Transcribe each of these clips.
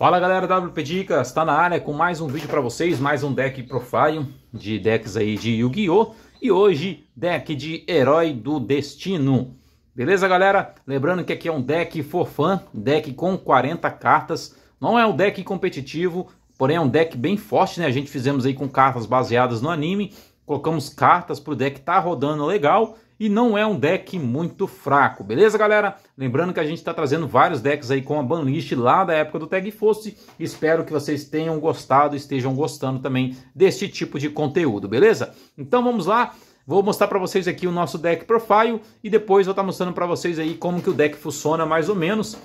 Fala galera WP Dicas, está na área com mais um vídeo para vocês, mais um deck profile de decks aí de Yu-Gi-Oh! E hoje, deck de Herói do Destino. Beleza galera? Lembrando que aqui é um deck for fã, deck com 40 cartas, não é um deck competitivo, porém é um deck bem forte, né? A gente fizemos aí com cartas baseadas no anime, colocamos cartas para o deck tá rodando legal e não é um deck muito fraco, beleza, galera? Lembrando que a gente está trazendo vários decks aí com a banlist lá da época do Tag Force. Espero que vocês tenham gostado, e estejam gostando também deste tipo de conteúdo, beleza? Então vamos lá. Vou mostrar para vocês aqui o nosso deck profile e depois vou estar tá mostrando para vocês aí como que o deck funciona mais ou menos.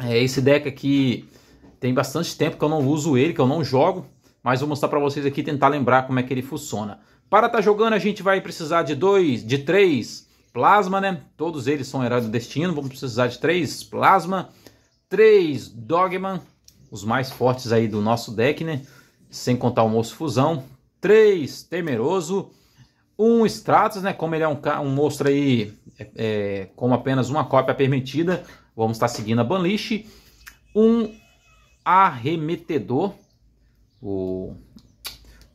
É, esse deck aqui tem bastante tempo que eu não uso ele, que eu não jogo, mas vou mostrar para vocês aqui tentar lembrar como é que ele funciona. Para estar tá jogando, a gente vai precisar de dois, de três plasma, né? Todos eles são heróis do destino. Vamos precisar de três plasma, três dogman, os mais fortes aí do nosso deck, né? Sem contar o moço fusão. Três temeroso, um Stratos, né? Como ele é um, um monstro aí é, é, com apenas uma cópia permitida, vamos estar tá seguindo a banlist. Um arremetedor, o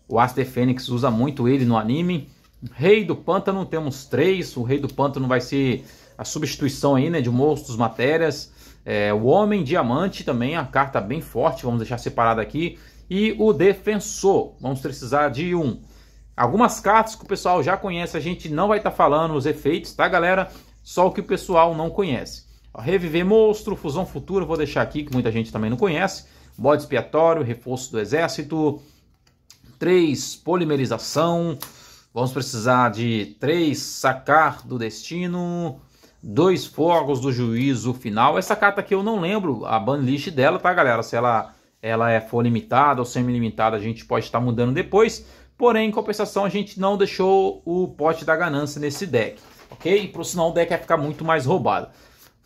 o As Fênix usa muito ele no anime. Rei do Pântano, temos três. O Rei do Pântano vai ser a substituição aí, né, de monstros, matérias. É, o Homem Diamante também, a carta bem forte, vamos deixar separada aqui. E o Defensor, vamos precisar de um. Algumas cartas que o pessoal já conhece, a gente não vai estar tá falando os efeitos, tá galera? Só o que o pessoal não conhece. Reviver Monstro, Fusão Futura, vou deixar aqui, que muita gente também não conhece. Bode Expiatório, Reforço do Exército, 3, polimerização. Vamos precisar de 3, sacar do destino. 2 fogos do juízo final. Essa carta aqui eu não lembro a banlist dela, tá, galera? Se ela, ela é for limitada ou semi-limitada, a gente pode estar mudando depois. Porém, em compensação, a gente não deixou o pote da ganância nesse deck, ok? Pro senão o deck vai ficar muito mais roubado.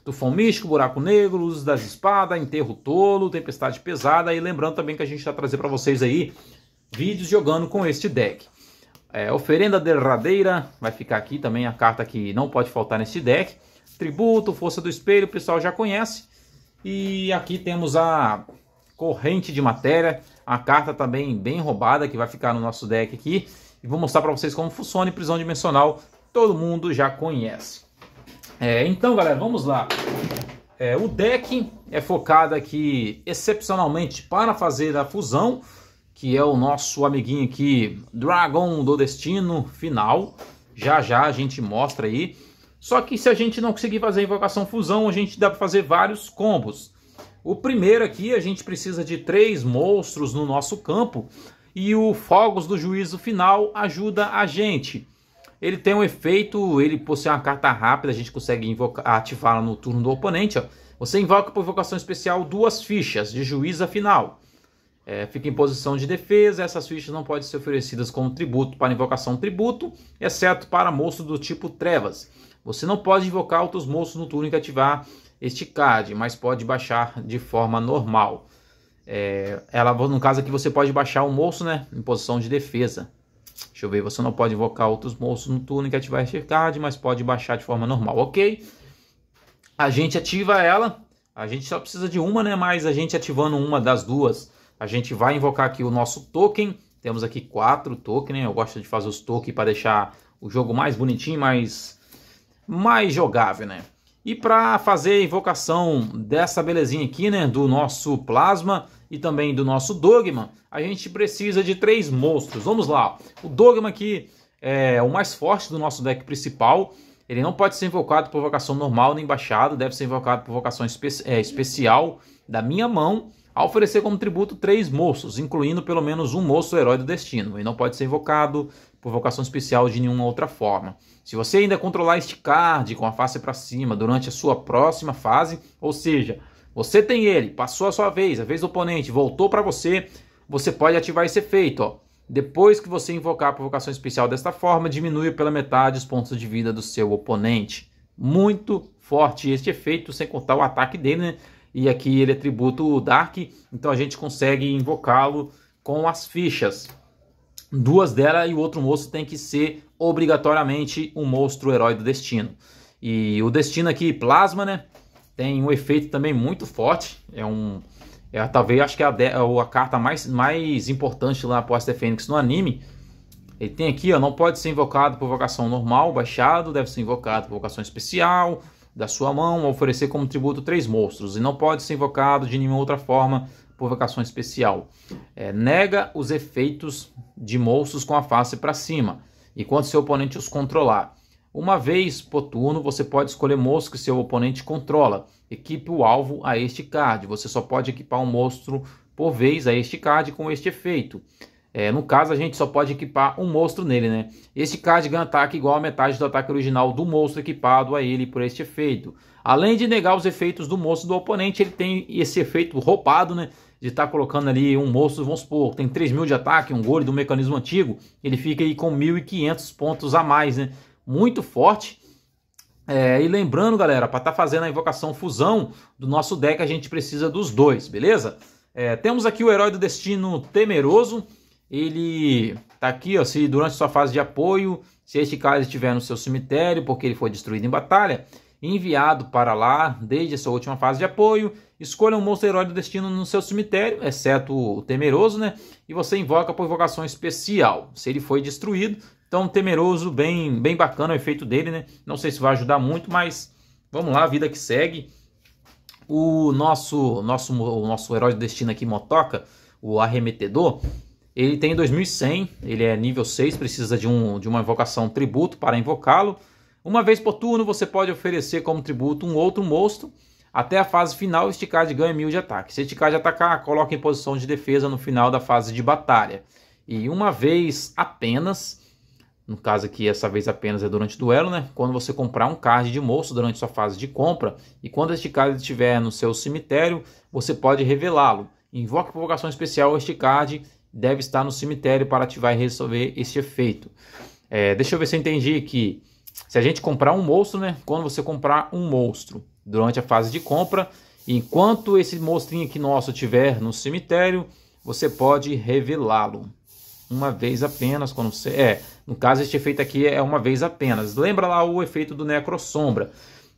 Tufão Místico, Buraco Negro, Luzes das Espadas, Enterro Tolo, Tempestade Pesada. E lembrando também que a gente está trazendo para vocês aí vídeos jogando com este deck. É, oferenda derradeira, vai ficar aqui também a carta que não pode faltar neste deck. Tributo, Força do Espelho, o pessoal já conhece. E aqui temos a corrente de matéria, a carta também bem roubada que vai ficar no nosso deck aqui. E vou mostrar para vocês como funciona em prisão dimensional, todo mundo já conhece. É, então galera, vamos lá. É, o deck é focado aqui excepcionalmente para fazer a fusão, que é o nosso amiguinho aqui, Dragon do Destino Final. Já já a gente mostra aí. Só que se a gente não conseguir fazer a invocação fusão, a gente dá para fazer vários combos. O primeiro aqui, a gente precisa de três monstros no nosso campo. E o Fogos do Juízo Final ajuda a gente. Ele tem um efeito, ele possui uma carta rápida, a gente consegue ativá-la no turno do oponente. Ó. Você invoca por invocação especial duas fichas de juíza final é, fica em posição de defesa, essas fichas não podem ser oferecidas como tributo para invocação tributo, exceto para moço do tipo trevas. Você não pode invocar outros moços no turno que ativar este card, mas pode baixar de forma normal. É, ela, no caso aqui, você pode baixar o moço né, em posição de defesa. Deixa eu ver, você não pode invocar outros moços no turno que ativar este card, mas pode baixar de forma normal, ok? A gente ativa ela, a gente só precisa de uma, né? Mas a gente ativando uma das duas a gente vai invocar aqui o nosso token. Temos aqui quatro tokens. Né? Eu gosto de fazer os tokens para deixar o jogo mais bonitinho, mais, mais jogável, né? E para fazer a invocação dessa belezinha aqui, né, do nosso Plasma e também do nosso Dogma, a gente precisa de três monstros. Vamos lá, o Dogma aqui é o mais forte do nosso deck principal. Ele não pode ser invocado por vocação normal nem baixado, deve ser invocado por vocação espe é, especial da minha mão a oferecer como tributo três moços, incluindo pelo menos um moço herói do destino, e não pode ser invocado por vocação especial de nenhuma outra forma. Se você ainda controlar este card com a face para cima durante a sua próxima fase, ou seja, você tem ele, passou a sua vez, a vez do oponente voltou para você, você pode ativar esse efeito. Ó. Depois que você invocar a provocação especial desta forma, diminui pela metade os pontos de vida do seu oponente. Muito forte este efeito, sem contar o ataque dele, né? e aqui ele atributa é o Dark, então a gente consegue invocá-lo com as fichas. Duas dela e o outro monstro tem que ser obrigatoriamente um monstro herói do destino. E o destino aqui, Plasma, né? Tem um efeito também muito forte. É um. É, talvez acho que é a, a carta mais, mais importante lá após The Fênix no anime. Ele tem aqui, ó, não pode ser invocado por vocação normal, baixado, deve ser invocado por vocação especial, da sua mão, oferecer como tributo três monstros, e não pode ser invocado de nenhuma outra forma por vocação especial. É, nega os efeitos de monstros com a face para cima, enquanto seu oponente os controlar. Uma vez por turno, você pode escolher monstros que seu oponente controla. Equipe o alvo a este card. Você só pode equipar um monstro por vez a este card com este efeito. É, no caso, a gente só pode equipar um monstro nele, né? Este cardigan ataque igual a metade do ataque original do monstro equipado a ele por este efeito. Além de negar os efeitos do monstro do oponente, ele tem esse efeito roubado, né? De estar tá colocando ali um monstro, vamos supor, tem 3 mil de ataque, um gole do mecanismo antigo, ele fica aí com 1.500 pontos a mais, né? Muito forte. É, e lembrando, galera, para estar tá fazendo a invocação fusão do nosso deck, a gente precisa dos dois, beleza? É, temos aqui o Herói do Destino Temeroso, ele tá aqui, ó, se durante sua fase de apoio, se este caso estiver no seu cemitério, porque ele foi destruído em batalha, enviado para lá desde a sua última fase de apoio, escolha um monstro herói do destino no seu cemitério, exceto o temeroso, né? E você invoca por invocação especial. Se ele foi destruído, então temeroso, bem, bem bacana o efeito dele, né? Não sei se vai ajudar muito, mas vamos lá, vida que segue. O nosso, nosso, o nosso herói do destino aqui, Motoca, o arremetedor, ele tem 2100, ele é nível 6, precisa de, um, de uma invocação tributo para invocá-lo. Uma vez por turno, você pode oferecer como tributo um outro monstro até a fase final. Este card ganha 1000 de ataque. Se este card atacar, coloque em posição de defesa no final da fase de batalha. E uma vez apenas, no caso aqui, essa vez apenas é durante o duelo, né? Quando você comprar um card de monstro durante sua fase de compra, e quando este card estiver no seu cemitério, você pode revelá-lo. Invoque provocação especial este card deve estar no cemitério para ativar e resolver esse efeito. É, deixa eu ver se eu entendi que se a gente comprar um monstro, né? Quando você comprar um monstro durante a fase de compra, enquanto esse monstrinho aqui nosso estiver no cemitério, você pode revelá-lo uma vez apenas quando você é no caso este efeito aqui é uma vez apenas lembra lá o efeito do necro sombra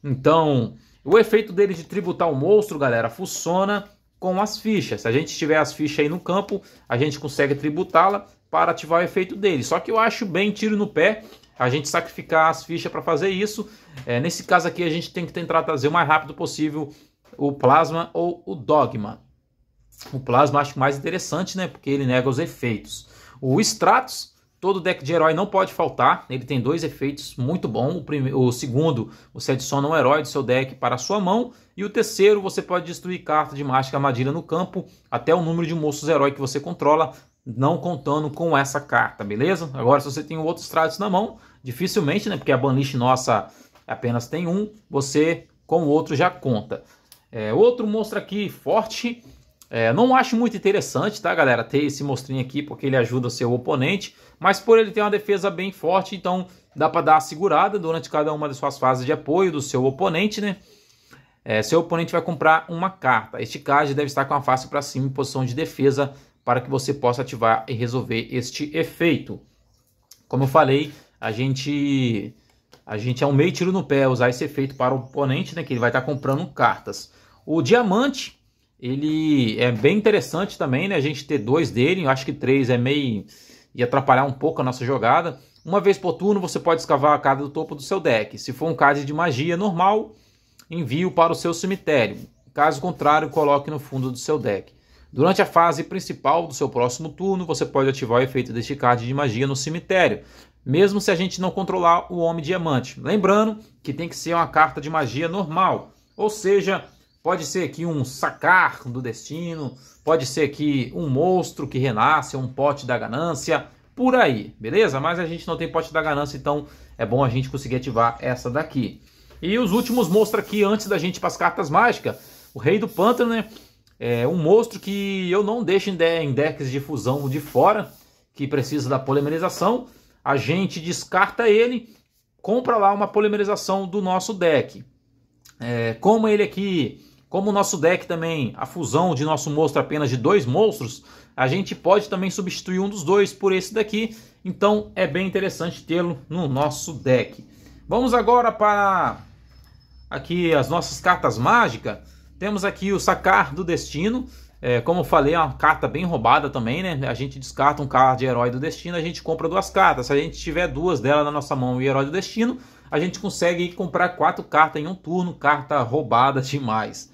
então o efeito dele de tributar o monstro galera funciona com as fichas. Se a gente tiver as fichas aí no campo, a gente consegue tributá-la para ativar o efeito dele. Só que eu acho bem tiro no pé a gente sacrificar as fichas para fazer isso. É, nesse caso aqui, a gente tem que tentar trazer o mais rápido possível o Plasma ou o Dogma. O Plasma acho mais interessante, né? Porque ele nega os efeitos. O Stratus Todo deck de herói não pode faltar, ele tem dois efeitos muito bons. O, primeiro, o segundo, você adiciona um herói do seu deck para a sua mão. E o terceiro, você pode destruir carta de mágica armadilha no campo até o número de moços herói que você controla, não contando com essa carta, beleza? Agora, se você tem outros tratos na mão, dificilmente, né? Porque a banlist nossa apenas tem um, você com o outro já conta. É, outro monstro aqui forte é, não acho muito interessante, tá, galera, ter esse monstrinho aqui, porque ele ajuda o seu oponente, mas por ele ter uma defesa bem forte, então dá para dar a segurada durante cada uma das suas fases de apoio do seu oponente, né? É, seu oponente vai comprar uma carta. Este card deve estar com a face para cima em posição de defesa para que você possa ativar e resolver este efeito. Como eu falei, a gente a gente é um meio tiro no pé usar esse efeito para o oponente, né, que ele vai estar comprando cartas. O diamante ele é bem interessante também, né? A gente ter dois dele, eu acho que três é meio. e atrapalhar um pouco a nossa jogada. Uma vez por turno você pode escavar a carta do topo do seu deck. Se for um card de magia normal, envio para o seu cemitério. Caso contrário, coloque no fundo do seu deck. Durante a fase principal do seu próximo turno, você pode ativar o efeito deste card de magia no cemitério, mesmo se a gente não controlar o Homem Diamante. Lembrando que tem que ser uma carta de magia normal, ou seja, Pode ser que um sacar do destino, pode ser que um monstro que renasce, um pote da ganância, por aí, beleza? Mas a gente não tem pote da ganância, então é bom a gente conseguir ativar essa daqui. E os últimos mostra aqui, antes da gente ir para as cartas mágicas, o Rei do Pântano, né? É um monstro que eu não deixo em decks de fusão de fora, que precisa da polimerização. A gente descarta ele, compra lá uma polimerização do nosso deck. É, como ele aqui como o nosso deck também, a fusão de nosso monstro apenas de dois monstros, a gente pode também substituir um dos dois por esse daqui. Então é bem interessante tê-lo no nosso deck. Vamos agora para aqui as nossas cartas mágicas. Temos aqui o Sacar do Destino. É, como eu falei, é uma carta bem roubada também, né? A gente descarta um card de Herói do Destino, a gente compra duas cartas. Se a gente tiver duas dela na nossa mão e Herói do Destino, a gente consegue comprar quatro cartas em um turno. Carta roubada demais.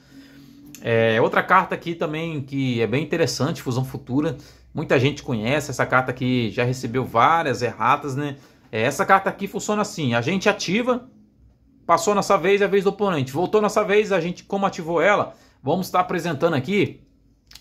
É, outra carta aqui também que é bem interessante, Fusão Futura. Muita gente conhece essa carta aqui, já recebeu várias erratas, né? É, essa carta aqui funciona assim: a gente ativa, passou nossa vez, é a vez do oponente. Voltou nossa vez, a gente, como ativou ela, vamos estar apresentando aqui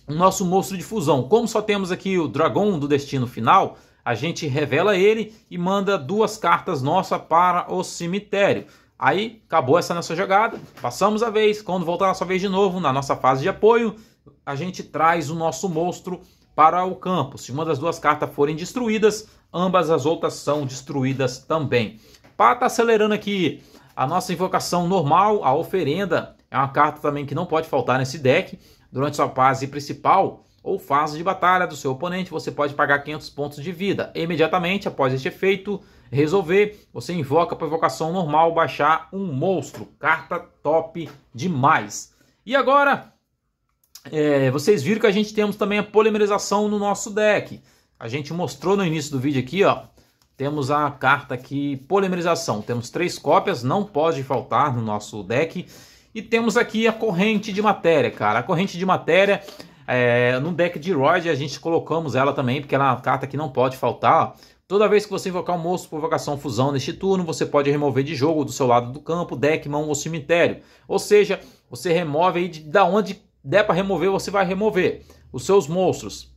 o nosso monstro de fusão. Como só temos aqui o dragão do destino final, a gente revela ele e manda duas cartas nossas para o cemitério. Aí acabou essa nossa jogada, passamos a vez. Quando voltar a nossa vez de novo, na nossa fase de apoio, a gente traz o nosso monstro para o campo. Se uma das duas cartas forem destruídas, ambas as outras são destruídas também. Pata tá acelerando aqui a nossa invocação normal, a oferenda, é uma carta também que não pode faltar nesse deck. Durante sua fase principal, ou fase de batalha do seu oponente, você pode pagar 500 pontos de vida. Imediatamente após este efeito resolver, você invoca por provocação normal, baixar um monstro. Carta top demais. E agora, é, vocês viram que a gente temos também a polimerização no nosso deck. A gente mostrou no início do vídeo aqui, ó. Temos a carta aqui, polimerização. Temos três cópias, não pode faltar no nosso deck. E temos aqui a corrente de matéria, cara. A corrente de matéria é, no deck de Rod a gente colocamos ela também, porque ela é uma carta que não pode faltar. Toda vez que você invocar um monstro por vocação fusão neste turno, você pode remover de jogo do seu lado do campo, deck, mão ou cemitério. Ou seja, você remove aí de, da onde der para remover, você vai remover os seus monstros.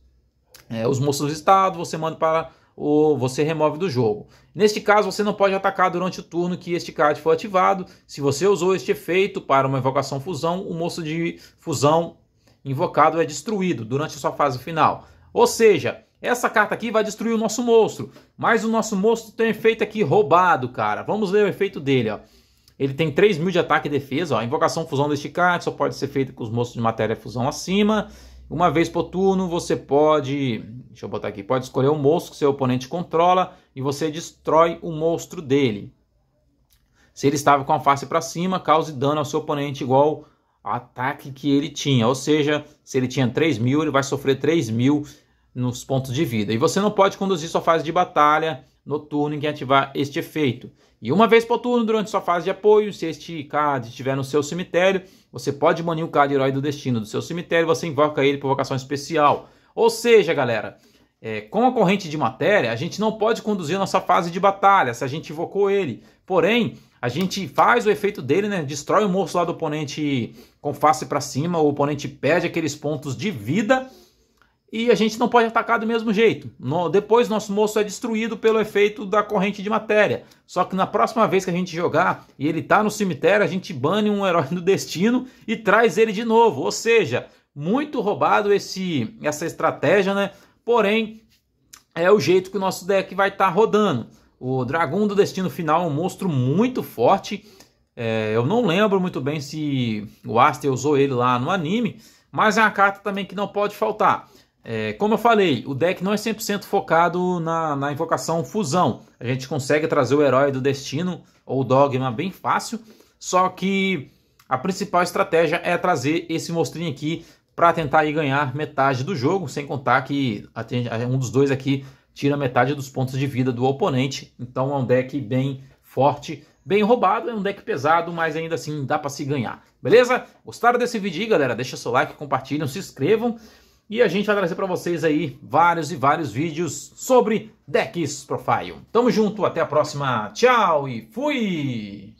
É, os monstros Estado você manda para o você remove do jogo. Neste caso, você não pode atacar durante o turno que este card foi ativado. Se você usou este efeito para uma invocação fusão, o monstro de fusão invocado é destruído durante a sua fase final. Ou seja, essa carta aqui vai destruir o nosso monstro, mas o nosso monstro tem um efeito aqui roubado, cara. Vamos ler o efeito dele, ó. Ele tem 3 mil de ataque e defesa, ó. A invocação fusão deste card só pode ser feita com os monstros de matéria fusão acima. Uma vez por turno, você pode. Deixa eu botar aqui. Pode escolher um monstro que seu oponente controla e você destrói o monstro dele. Se ele estava com a face para cima, cause dano ao seu oponente igual ataque que ele tinha. Ou seja, se ele tinha 3 mil, ele vai sofrer 3 mil nos pontos de vida. E você não pode conduzir sua fase de batalha no turno em que ativar este efeito. E uma vez por turno, durante sua fase de apoio, se este card estiver no seu cemitério, você pode banir o card herói do destino do seu cemitério, você invoca ele por vocação especial. Ou seja, galera, é, com a corrente de matéria, a gente não pode conduzir nossa fase de batalha se a gente invocou ele. Porém, a gente faz o efeito dele, né? Destrói o moço lá do oponente com face para cima, o oponente perde aqueles pontos de vida e a gente não pode atacar do mesmo jeito. No, depois nosso moço é destruído pelo efeito da corrente de matéria. Só que na próxima vez que a gente jogar e ele tá no cemitério, a gente bane um herói do destino e traz ele de novo. Ou seja, muito roubado esse essa estratégia, né? Porém, é o jeito que o nosso deck vai estar tá rodando. O Dragão do Destino Final é um monstro muito forte. É, eu não lembro muito bem se o Aster usou ele lá no anime, mas é uma carta também que não pode faltar. É, como eu falei, o deck não é 100% focado na, na, invocação fusão. A gente consegue trazer o herói do destino ou o dogma bem fácil, só que a principal estratégia é trazer esse monstrinho aqui para tentar aí ganhar metade do jogo, sem contar que um dos dois aqui tira metade dos pontos de vida do oponente. Então é um deck bem forte, bem roubado, é um deck pesado, mas ainda assim dá para se ganhar. Beleza? Gostaram desse vídeo aí, galera? Deixa seu like, compartilham, se inscrevam e a gente vai trazer para vocês aí vários e vários vídeos sobre decks profile. Tamo junto, até a próxima. Tchau e fui.